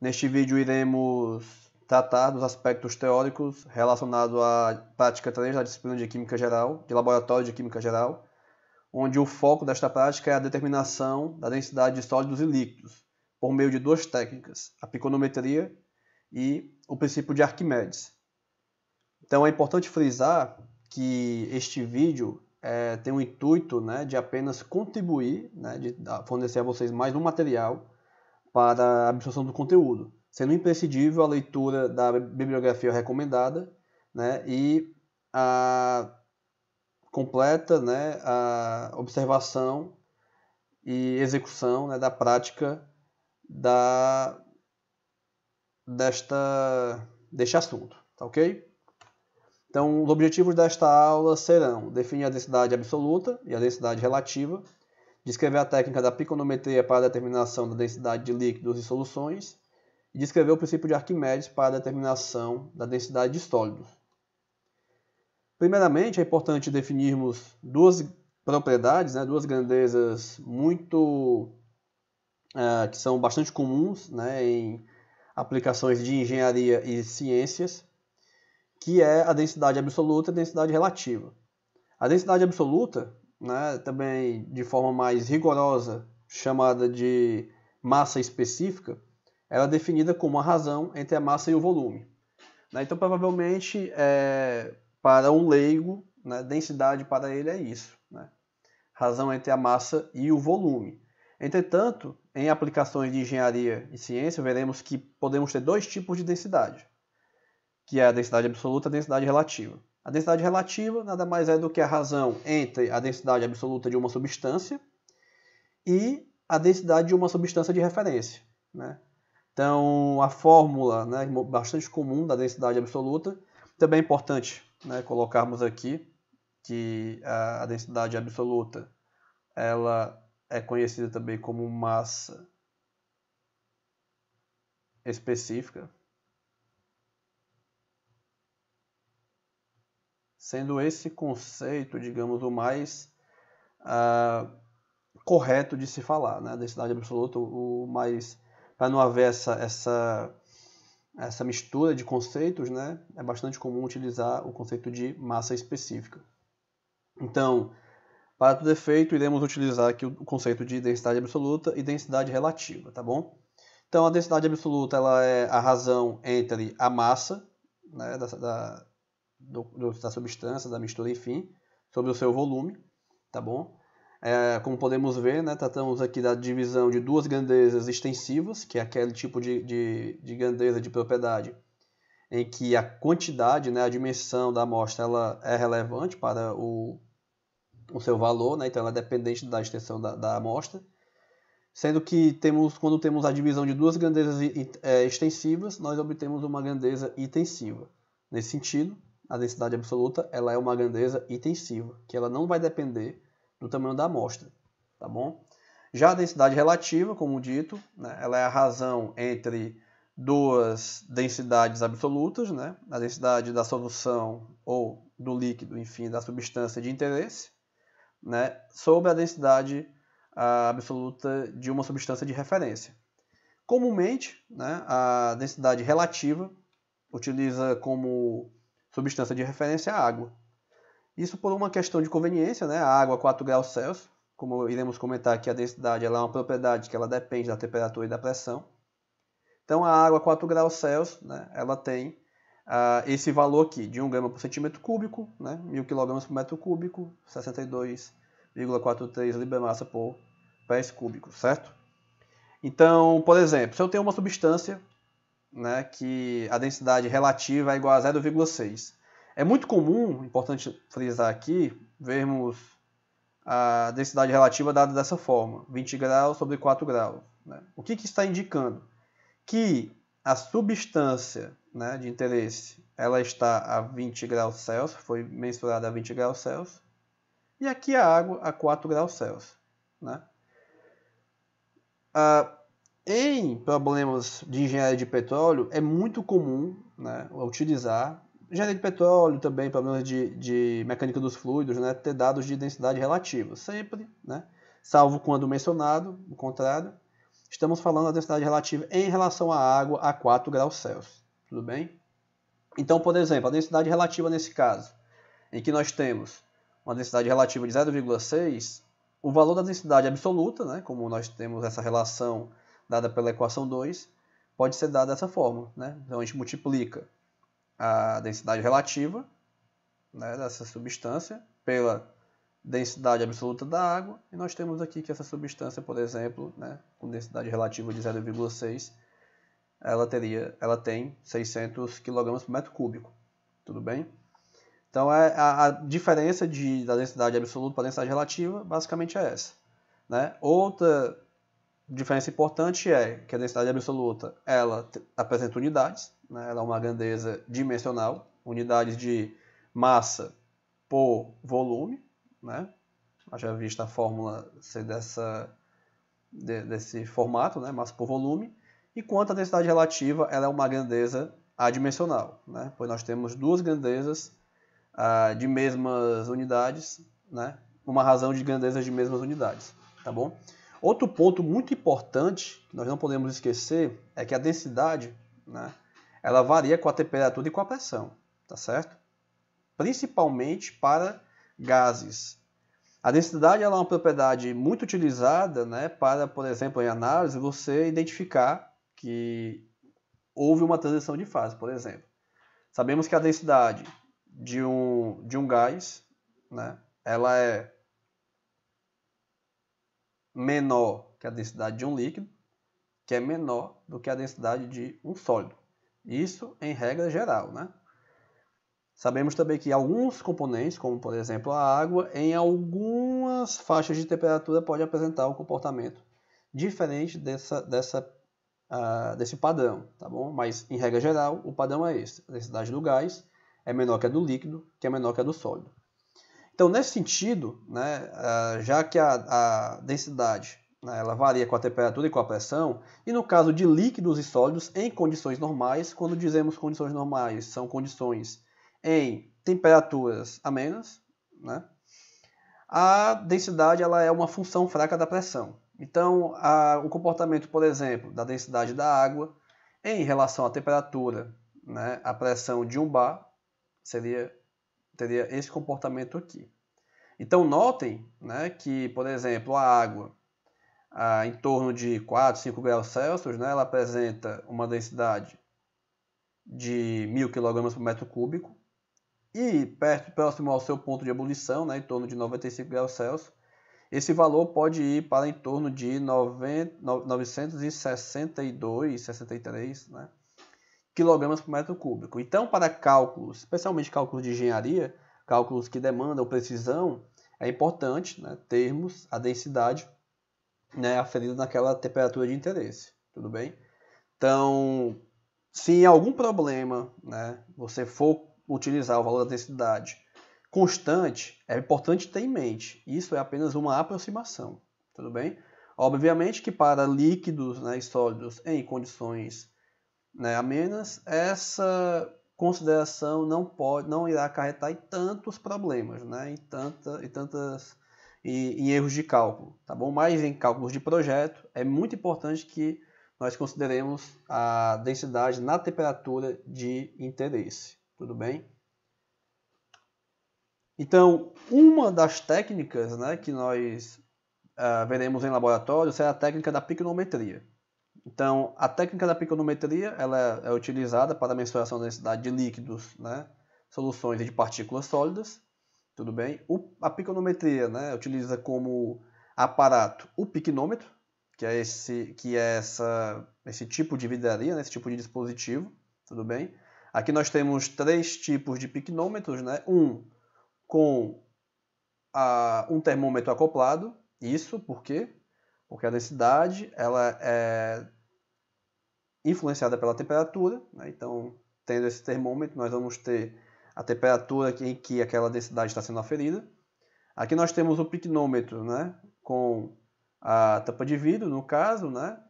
Neste vídeo iremos tratar dos aspectos teóricos relacionados à prática 3 da disciplina de Química Geral, de Laboratório de Química Geral, onde o foco desta prática é a determinação da densidade de sólidos e líquidos, por meio de duas técnicas, a piconometria e o princípio de Arquimedes. Então é importante frisar que este vídeo é, tem o intuito né, de apenas contribuir, né, de fornecer a vocês mais um material para a absorção do conteúdo, sendo imprescindível a leitura da bibliografia recomendada né, e a completa né, a observação e execução né, da prática da, desta, deste assunto, tá ok? Então, os objetivos desta aula serão definir a densidade absoluta e a densidade relativa, descrever a técnica da piconometria para a determinação da densidade de líquidos e soluções e descrever o princípio de Arquimedes para a determinação da densidade de sólidos. Primeiramente, é importante definirmos duas propriedades, né, duas grandezas muito uh, que são bastante comuns né, em aplicações de engenharia e ciências, que é a densidade absoluta e a densidade relativa. A densidade absoluta né, também de forma mais rigorosa, chamada de massa específica, ela é definida como a razão entre a massa e o volume. Né, então, provavelmente, é, para um leigo, né, densidade para ele é isso, né, razão entre a massa e o volume. Entretanto, em aplicações de engenharia e ciência, veremos que podemos ter dois tipos de densidade, que é a densidade absoluta e a densidade relativa. A densidade relativa nada mais é do que a razão entre a densidade absoluta de uma substância e a densidade de uma substância de referência. Né? Então, a fórmula né, bastante comum da densidade absoluta, também é importante né, colocarmos aqui que a densidade absoluta ela é conhecida também como massa específica, sendo esse conceito, digamos, o mais ah, correto de se falar, né? densidade absoluta, o mais para não haver essa, essa, essa mistura de conceitos, né? é bastante comum utilizar o conceito de massa específica. Então, para todo efeito, iremos utilizar aqui o conceito de densidade absoluta e densidade relativa, tá bom? Então, a densidade absoluta ela é a razão entre a massa né, da, da, do, da substância, da mistura, enfim, sobre o seu volume, tá bom? É, como podemos ver, né, tratamos aqui da divisão de duas grandezas extensivas, que é aquele tipo de, de, de grandeza de propriedade em que a quantidade, né, a dimensão da amostra ela é relevante para o, o seu valor, né, então ela é dependente da extensão da, da amostra. Sendo que temos, quando temos a divisão de duas grandezas eh, extensivas, nós obtemos uma grandeza intensiva. Nesse sentido, a densidade absoluta, ela é uma grandeza intensiva, que ela não vai depender do tamanho da amostra, tá bom? Já a densidade relativa, como dito, né, ela é a razão entre duas densidades absolutas, né, a densidade da solução ou do líquido, enfim, da substância de interesse, né, sobre a densidade a, absoluta de uma substância de referência. Comumente, né, a densidade relativa utiliza como substância de referência é água. Isso por uma questão de conveniência, né? A água a 4 graus Celsius, como iremos comentar aqui, a densidade ela é uma propriedade que ela depende da temperatura e da pressão. Então a água a 4 graus Celsius, né, ela tem ah, esse valor aqui de 1 grama por centímetro cúbico, né, 1.000 kg por metro cúbico, 62,43 libra-massa por pés cúbicos, certo? Então, por exemplo, se eu tenho uma substância né, que a densidade relativa é igual a 0,6. É muito comum, importante frisar aqui, vermos a densidade relativa dada dessa forma, 20 graus sobre 4 graus. Né? O que, que está indicando? Que a substância né, de interesse ela está a 20 graus Celsius, foi mensurada a 20 graus Celsius, e aqui a água a 4 graus Celsius. Né? Ah, em problemas de engenharia de petróleo, é muito comum né, utilizar engenharia de petróleo também, problemas de, de mecânica dos fluidos, né, ter dados de densidade relativa, sempre, né, salvo quando mencionado, o contrário, estamos falando da densidade relativa em relação à água a 4 graus Celsius, tudo bem? Então, por exemplo, a densidade relativa nesse caso, em que nós temos uma densidade relativa de 0,6, o valor da densidade absoluta, né, como nós temos essa relação dada pela equação 2, pode ser dada dessa forma. Né? Então a gente multiplica a densidade relativa né, dessa substância pela densidade absoluta da água, e nós temos aqui que essa substância, por exemplo, né, com densidade relativa de 0,6, ela, teria, ela tem 600 kg por metro cúbico. Tudo bem? Então é, a, a diferença de, da densidade absoluta para a densidade relativa basicamente é essa. Né? Outra diferença importante é que a densidade absoluta ela apresenta unidades, né? ela é uma grandeza dimensional, unidades de massa por volume, né? já vista a fórmula ser dessa, de, desse formato, né? massa por volume, e quanto à densidade relativa, ela é uma grandeza adimensional, né? pois nós temos duas grandezas ah, de mesmas unidades, né? uma razão de grandezas de mesmas unidades, tá bom? Outro ponto muito importante que nós não podemos esquecer é que a densidade, né, ela varia com a temperatura e com a pressão, tá certo? Principalmente para gases. A densidade é uma propriedade muito utilizada, né, para, por exemplo, em análise, você identificar que houve uma transição de fase, por exemplo. Sabemos que a densidade de um, de um gás, né, ela é menor que a densidade de um líquido, que é menor do que a densidade de um sólido. Isso em regra geral, né? Sabemos também que alguns componentes, como por exemplo a água, em algumas faixas de temperatura pode apresentar um comportamento diferente dessa, dessa, uh, desse padrão, tá bom? Mas em regra geral, o padrão é esse. A densidade do gás é menor que a do líquido, que é menor que a do sólido. Então, nesse sentido, né, ah, já que a, a densidade né, ela varia com a temperatura e com a pressão, e no caso de líquidos e sólidos em condições normais, quando dizemos condições normais, são condições em temperaturas amenas, né, a densidade ela é uma função fraca da pressão. Então, a, o comportamento, por exemplo, da densidade da água em relação à temperatura, né, a pressão de um bar seria teria esse comportamento aqui. Então notem né, que, por exemplo, a água a, em torno de 4, 5 graus Celsius, né, ela apresenta uma densidade de 1.000 kg por metro cúbico e perto, próximo ao seu ponto de ebulição, né, em torno de 95 graus Celsius, esse valor pode ir para em torno de 90, 962, 63, né? quilogramas por metro cúbico. Então, para cálculos, especialmente cálculos de engenharia, cálculos que demandam precisão, é importante né, termos a densidade né, aferida naquela temperatura de interesse. Tudo bem? Então, se em algum problema né, você for utilizar o valor da densidade constante, é importante ter em mente. Isso é apenas uma aproximação. Tudo bem? Obviamente que para líquidos né, e sólidos em condições né, amenas, essa consideração não pode, não irá acarretar em tantos problemas, né, em, tanta, em tantas e, erros de cálculo, tá bom? Mas em cálculos de projeto é muito importante que nós consideremos a densidade na temperatura de interesse, tudo bem? Então, uma das técnicas né, que nós uh, veremos em laboratório será a técnica da piconometria. Então, a técnica da piconometria ela é, é utilizada para a mensuração da densidade de líquidos, né, soluções e de partículas sólidas, tudo bem? O, a piconometria né, utiliza como aparato o piquinômetro, que é esse, que é essa, esse tipo de vidraria, né, esse tipo de dispositivo, tudo bem? Aqui nós temos três tipos de piquinômetros, né? Um com a, um termômetro acoplado, isso porque porque a densidade ela é influenciada pela temperatura. Né? Então, tendo esse termômetro, nós vamos ter a temperatura em que aquela densidade está sendo aferida. Aqui nós temos o picnômetro, né, com a tampa de vidro, no caso, né,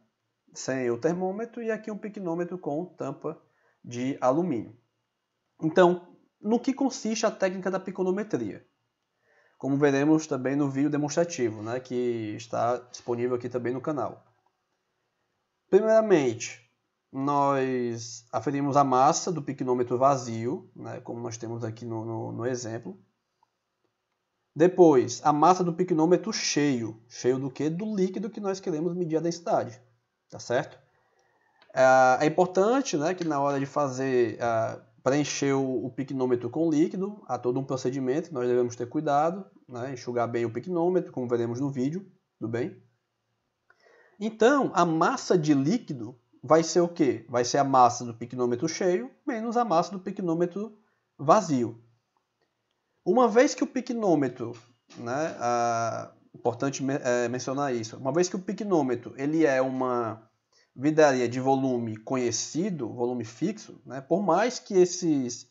sem o termômetro, e aqui um picnômetro com tampa de alumínio. Então, no que consiste a técnica da piconometria? Como veremos também no vídeo demonstrativo, né, que está disponível aqui também no canal. Primeiramente, nós aferimos a massa do piquinômetro vazio, né, como nós temos aqui no, no, no exemplo. Depois, a massa do piquinômetro cheio. Cheio do que? Do líquido que nós queremos medir a densidade. Tá certo? É, é importante né, que na hora de fazer, é, preencher o piquinômetro com líquido, há todo um procedimento que nós devemos ter cuidado, né, enxugar bem o piquinômetro, como veremos no vídeo, tudo bem? Então, a massa de líquido vai ser o quê? Vai ser a massa do piquinômetro cheio menos a massa do piquinômetro vazio. Uma vez que o piquinômetro, né, importante é, mencionar isso, uma vez que o piquinômetro ele é uma vidaria de volume conhecido, volume fixo, né, por mais que esses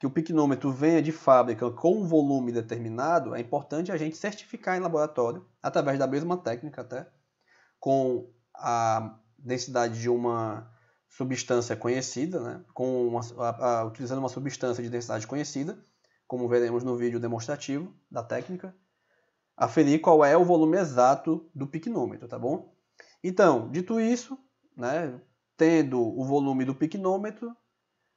que o piquinômetro venha de fábrica com um volume determinado, é importante a gente certificar em laboratório, através da mesma técnica até, com a densidade de uma substância conhecida, né, com uma, a, a, utilizando uma substância de densidade conhecida, como veremos no vídeo demonstrativo da técnica, aferir qual é o volume exato do piquinômetro, tá bom? Então, dito isso, né, tendo o volume do piquinômetro,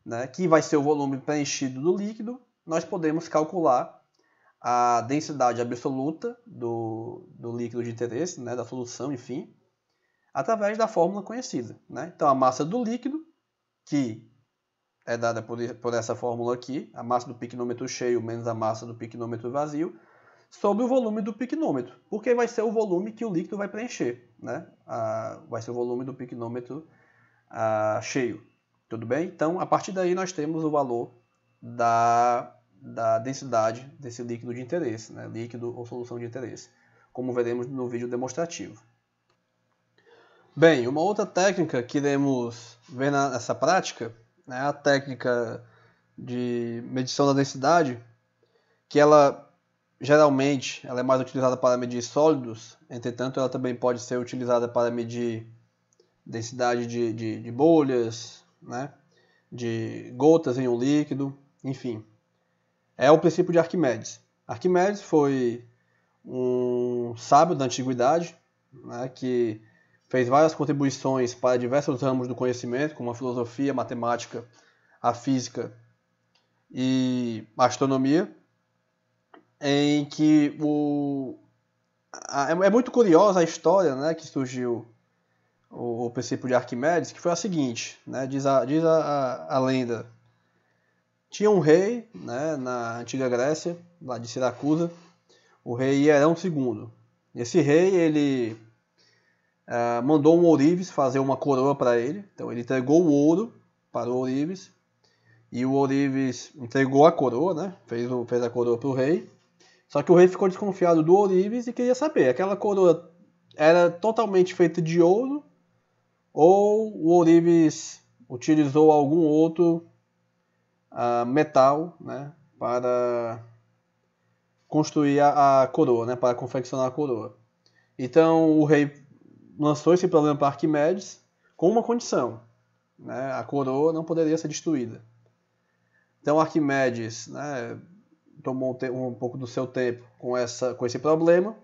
né, que vai ser o volume preenchido do líquido, nós podemos calcular a densidade absoluta do, do líquido de interesse, né, da solução, enfim, através da fórmula conhecida. Né? Então, a massa do líquido, que é dada por, por essa fórmula aqui, a massa do piquinômetro cheio menos a massa do piquinômetro vazio, sobre o volume do piquinômetro, porque vai ser o volume que o líquido vai preencher, né? Ah, vai ser o volume do piquinômetro ah, cheio, tudo bem? Então, a partir daí nós temos o valor da, da densidade desse líquido de interesse, né? líquido ou solução de interesse, como veremos no vídeo demonstrativo. Bem, uma outra técnica que iremos ver nessa prática né, é a técnica de medição da densidade, que ela geralmente ela é mais utilizada para medir sólidos, entretanto ela também pode ser utilizada para medir densidade de, de, de bolhas, né? de gotas em um líquido, enfim. É o princípio de Arquimedes. Arquimedes foi um sábio da antiguidade né? que Fez várias contribuições para diversos ramos do conhecimento, como a filosofia, a matemática, a física e a astronomia, em que o é, é muito curiosa a história, né, que surgiu o, princípio de Arquimedes, que foi a seguinte, né, diz a diz a, a, a lenda tinha um rei né, na antiga Grécia, lá de Siracusa, o rei Hierão II. Esse rei ele ah, mandou um ourives fazer uma coroa para ele. Então ele entregou o ouro para o ourives e o ourives entregou a coroa, né? Fez, o, fez a coroa para o rei. Só que o rei ficou desconfiado do ourives e queria saber, aquela coroa era totalmente feita de ouro ou o ourives utilizou algum outro uh, metal, né? Para construir a, a coroa, né? Para confeccionar a coroa. Então o rei lançou esse problema para Arquimedes com uma condição: né? a coroa não poderia ser destruída. Então Arquimedes né, tomou um, pouco do seu tempo com, essa, com esse problema,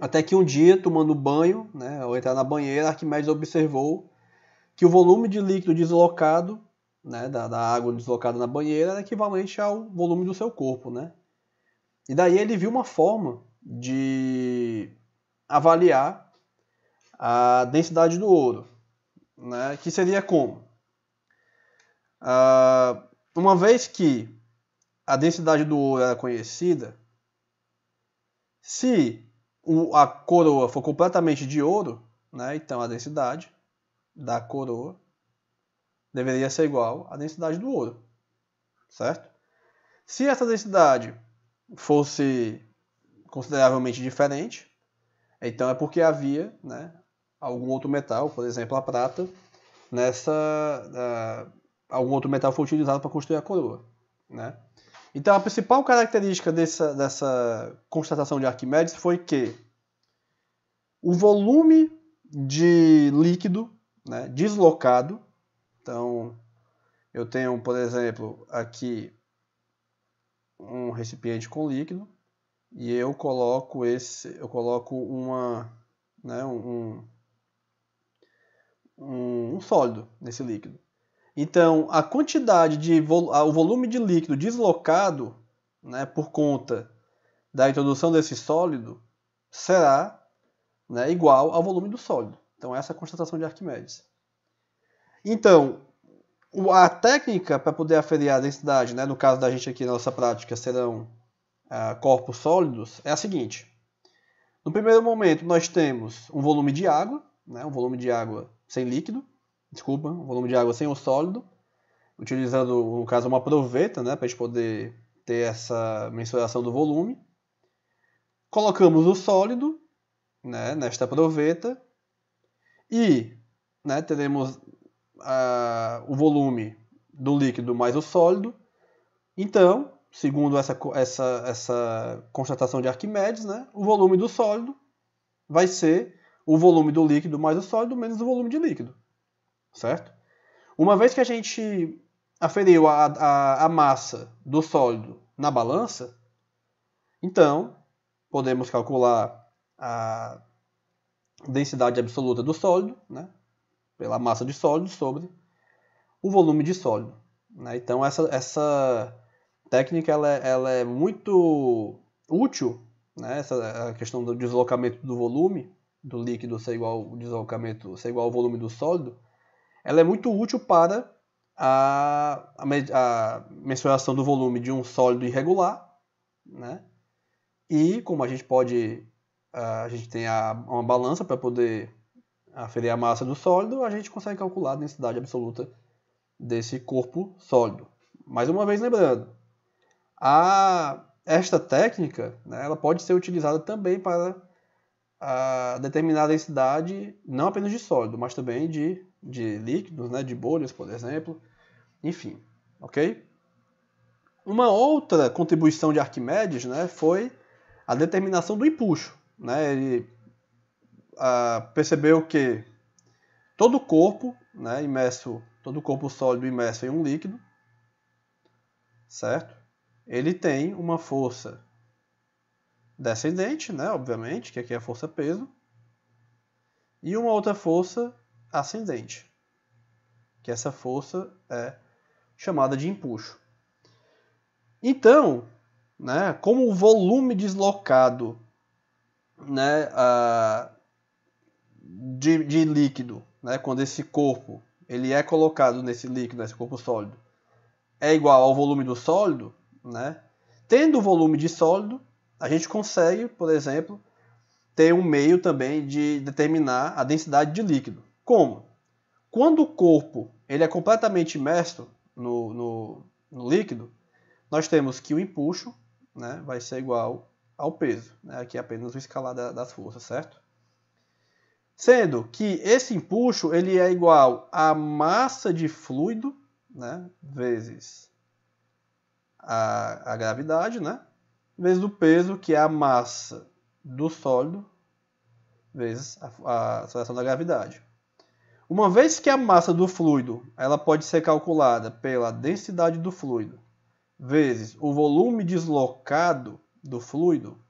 até que um dia, tomando banho, né, ao entrar na banheira, Arquimedes observou que o volume de líquido deslocado, né, da, da, água deslocada na banheira, era equivalente ao volume do seu corpo, né? E daí ele viu uma forma de avaliar a densidade do ouro, né? que seria como? Ah, uma vez que a densidade do ouro era conhecida, se o, a coroa for completamente de ouro, né? então a densidade da coroa deveria ser igual à densidade do ouro, certo? Se essa densidade fosse consideravelmente diferente, então é porque havia né, algum outro metal, por exemplo a prata, nessa uh, algum outro metal foi utilizado para construir a coroa, né? Então a principal característica dessa, dessa constatação de Arquimedes foi que o volume de líquido né, deslocado, então eu tenho, por exemplo, aqui um recipiente com líquido e eu coloco esse, eu coloco uma, né, um, um, um sólido nesse líquido. Então, a quantidade de vo o volume de líquido deslocado né, por conta da introdução desse sólido será né, igual ao volume do sólido. Então, essa é a constatação de Arquimedes. Então, a técnica para poder aferir a densidade, né, no caso da gente aqui na nossa prática, serão ah, corpos sólidos, é a seguinte. No primeiro momento, nós temos um volume de água, né, um volume de água sem líquido, desculpa, um volume de água sem o sólido, utilizando, no caso, uma proveta, né, para a gente poder ter essa mensuração do volume. Colocamos o sólido né, nesta proveta e né, teremos a o volume do líquido mais o sólido. Então, segundo essa, essa, essa constatação de Arquimedes, né, o volume do sólido vai ser o volume do líquido mais o sólido menos o volume de líquido, certo? Uma vez que a gente aferiu a, a, a massa do sólido na balança, então podemos calcular a densidade absoluta do sólido, né, pela massa de sólido sobre o volume de sólido. Né? Então essa, essa técnica ela, é, ela é muito útil, né? essa a questão do deslocamento do volume, do líquido ser igual ao deslocamento, ser igual ao volume do sólido, ela é muito útil para a, a, a mensuração do volume de um sólido irregular, né? E como a gente pode, a gente tem a, uma balança para poder aferir a massa do sólido, a gente consegue calcular a densidade absoluta desse corpo sólido. Mais uma vez lembrando, a, esta técnica, né, ela pode ser utilizada também para a determinada densidade, não apenas de sólido, mas também de, de líquidos, né, de bolhas, por exemplo, enfim, ok? Uma outra contribuição de Arquimedes né, foi a determinação do empuxo. Né? Ele ah, percebeu que todo o corpo, né, imerso, todo o corpo sólido imerso em um líquido, certo? Ele tem uma força descendente, né, obviamente, que aqui é a força peso, e uma outra força ascendente, que essa força é chamada de empuxo. Então, né, como o volume deslocado né, a, de, de líquido, né, quando esse corpo ele é colocado nesse líquido, nesse corpo sólido, é igual ao volume do sólido, né, tendo o volume de sólido, a gente consegue, por exemplo, ter um meio também de determinar a densidade de líquido. Como? Quando o corpo ele é completamente imerso no, no, no líquido, nós temos que o empuxo né, vai ser igual ao peso. Né? Aqui é apenas o escalar da, das forças, certo? Sendo que esse empuxo ele é igual à massa de fluido né, vezes a, a gravidade, né? vezes o peso, que é a massa do sólido, vezes a, a da gravidade. Uma vez que a massa do fluido ela pode ser calculada pela densidade do fluido vezes o volume deslocado do fluido,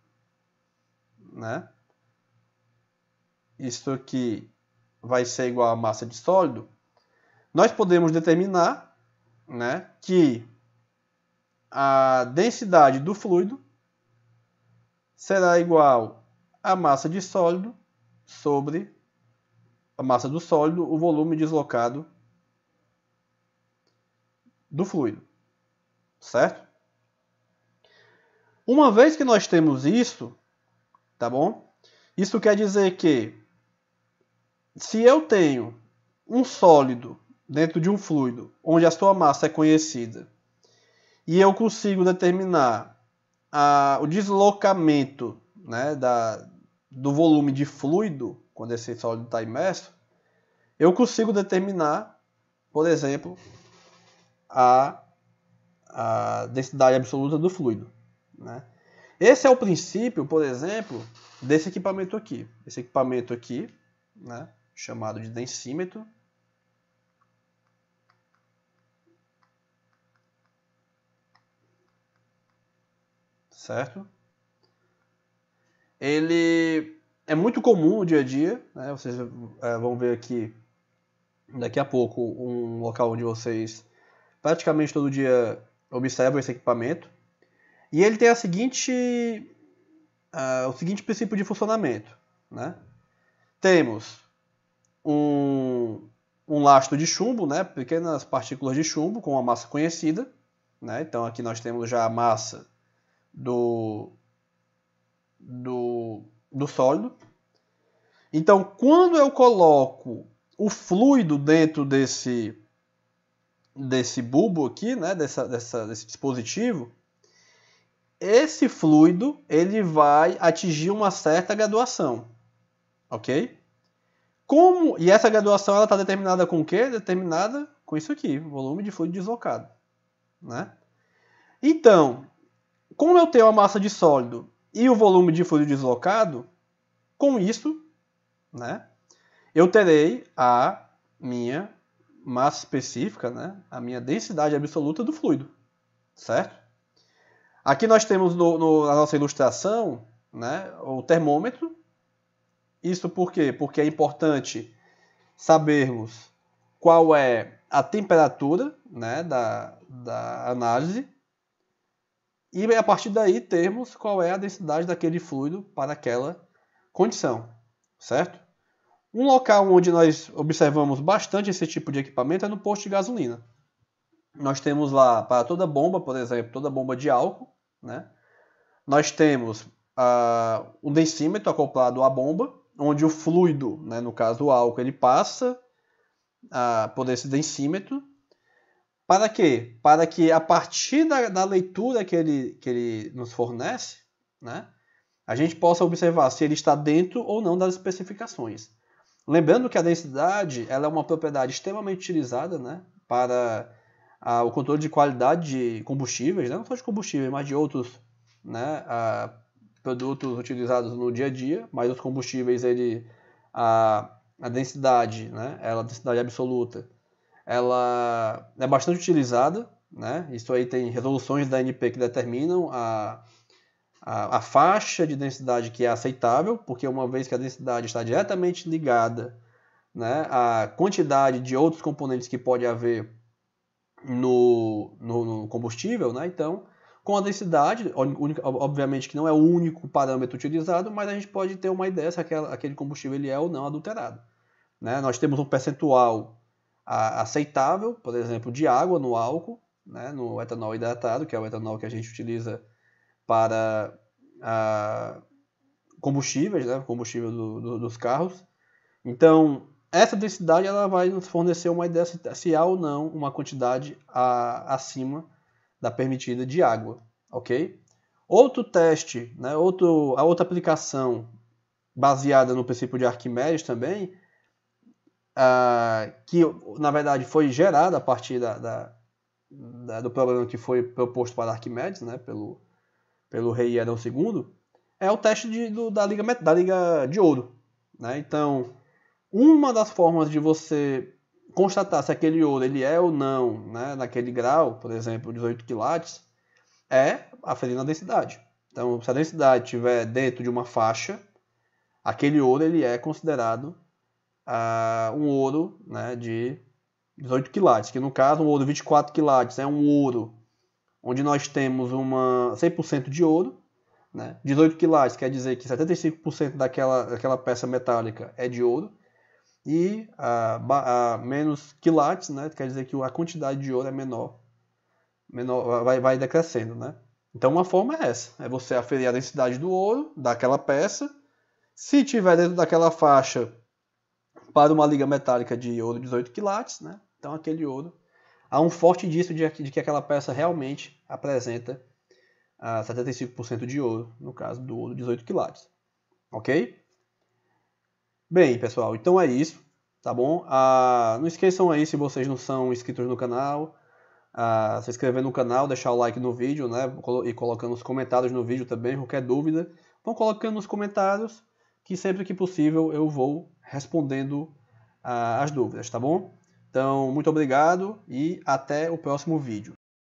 né? Isso aqui vai ser igual à massa de sólido. Nós podemos determinar, né, que a densidade do fluido será igual à massa de sólido sobre a massa do sólido, o volume deslocado do fluido. Certo? Uma vez que nós temos isso, tá bom? Isso quer dizer que se eu tenho um sólido dentro de um fluido onde a sua massa é conhecida e eu consigo determinar a, o deslocamento né, da, do volume de fluido, quando esse sólido está imerso, eu consigo determinar, por exemplo, a, a densidade absoluta do fluido. Né? Esse é o princípio, por exemplo, desse equipamento aqui. Esse equipamento aqui, né, chamado de densímetro, certo? Ele é muito comum no dia a dia, né? Vocês é, vão ver aqui daqui a pouco um local onde vocês praticamente todo dia observam esse equipamento. E ele tem a seguinte, uh, o seguinte princípio de funcionamento, né? Temos um, um lastro de chumbo, né? Pequenas partículas de chumbo com uma massa conhecida, né? Então aqui nós temos já a massa do, do, do sólido. Então, quando eu coloco o fluido dentro desse desse bulbo aqui, né, dessa, dessa, desse dispositivo, esse fluido ele vai atingir uma certa graduação, ok? Como e essa graduação ela está determinada com o quê? Determinada com isso aqui, volume de fluido deslocado, né? Então, como eu tenho a massa de sólido e o volume de fluido deslocado, com isso, né, eu terei a minha massa específica, né, a minha densidade absoluta do fluido, certo? Aqui nós temos no, no, na nossa ilustração né, o termômetro. Isso por quê? Porque é importante sabermos qual é a temperatura né, da, da análise e é a partir daí termos qual é a densidade daquele fluido para aquela condição, certo? Um local onde nós observamos bastante esse tipo de equipamento é no posto de gasolina. Nós temos lá para toda bomba, por exemplo, toda bomba de álcool, né? Nós temos uh, um densímetro acoplado à bomba, onde o fluido, né, no caso o álcool, ele passa uh, por esse densímetro para quê? Para que a partir da, da leitura que ele, que ele nos fornece, né, a gente possa observar se ele está dentro ou não das especificações. Lembrando que a densidade ela é uma propriedade extremamente utilizada né, para a, o controle de qualidade de combustíveis, né, não só de combustíveis, mas de outros né, a, produtos utilizados no dia a dia, mas os combustíveis ele, a, a densidade, né, ela, é a densidade absoluta, ela é bastante utilizada, né? Isso aí tem resoluções da NP que determinam a, a, a, faixa de densidade que é aceitável, porque uma vez que a densidade está diretamente ligada né, à quantidade de outros componentes que pode haver no, no, no combustível, né? Então, com a densidade, obviamente que não é o único parâmetro utilizado, mas a gente pode ter uma ideia se aquele combustível ele é ou não adulterado. Né? Nós temos um percentual aceitável, por exemplo, de água no álcool, né, no etanol hidratado, que é o etanol que a gente utiliza para combustíveis, né, combustível do, do, dos carros. Então, essa densidade ela vai nos fornecer uma ideia se, se há ou não uma quantidade a, acima da permitida de água, ok? Outro teste, né, outro, a outra aplicação baseada no princípio de Arquimedes também, ah, que na verdade foi gerada a partir da, da, da, do problema que foi proposto para Arquimedes, né, pelo, pelo rei Herão II, é o teste de, do, da, liga, da liga de ouro. Né? Então, uma das formas de você constatar se aquele ouro ele é ou não, né, naquele grau, por exemplo, 18 quilates, é aferindo a densidade. Então, se a densidade estiver dentro de uma faixa, aquele ouro ele é considerado um ouro né, de 18 quilates, que no caso um ouro 24 quilates é um ouro onde nós temos uma 100% de ouro, né? 18 quilates quer dizer que 75% daquela, daquela peça metálica é de ouro, e menos quilates né? quer dizer que a quantidade de ouro é menor, menor vai, vai decrescendo. Né? Então uma forma é essa, é você aferir a densidade do ouro daquela peça, se tiver dentro daquela faixa para uma liga metálica de ouro 18 quilates, né? Então aquele ouro há um forte indício de, de que aquela peça realmente apresenta 75% ah, de ouro, no caso do ouro 18 quilates. OK? Bem, pessoal, então é isso, tá bom? Ah, não esqueçam aí se vocês não são inscritos no canal, ah, se inscrever no canal, deixar o like no vídeo, né? E colocando os comentários no vídeo também, qualquer dúvida, vão colocando nos comentários que sempre que possível eu vou respondendo ah, as dúvidas, tá bom? Então, muito obrigado e até o próximo vídeo.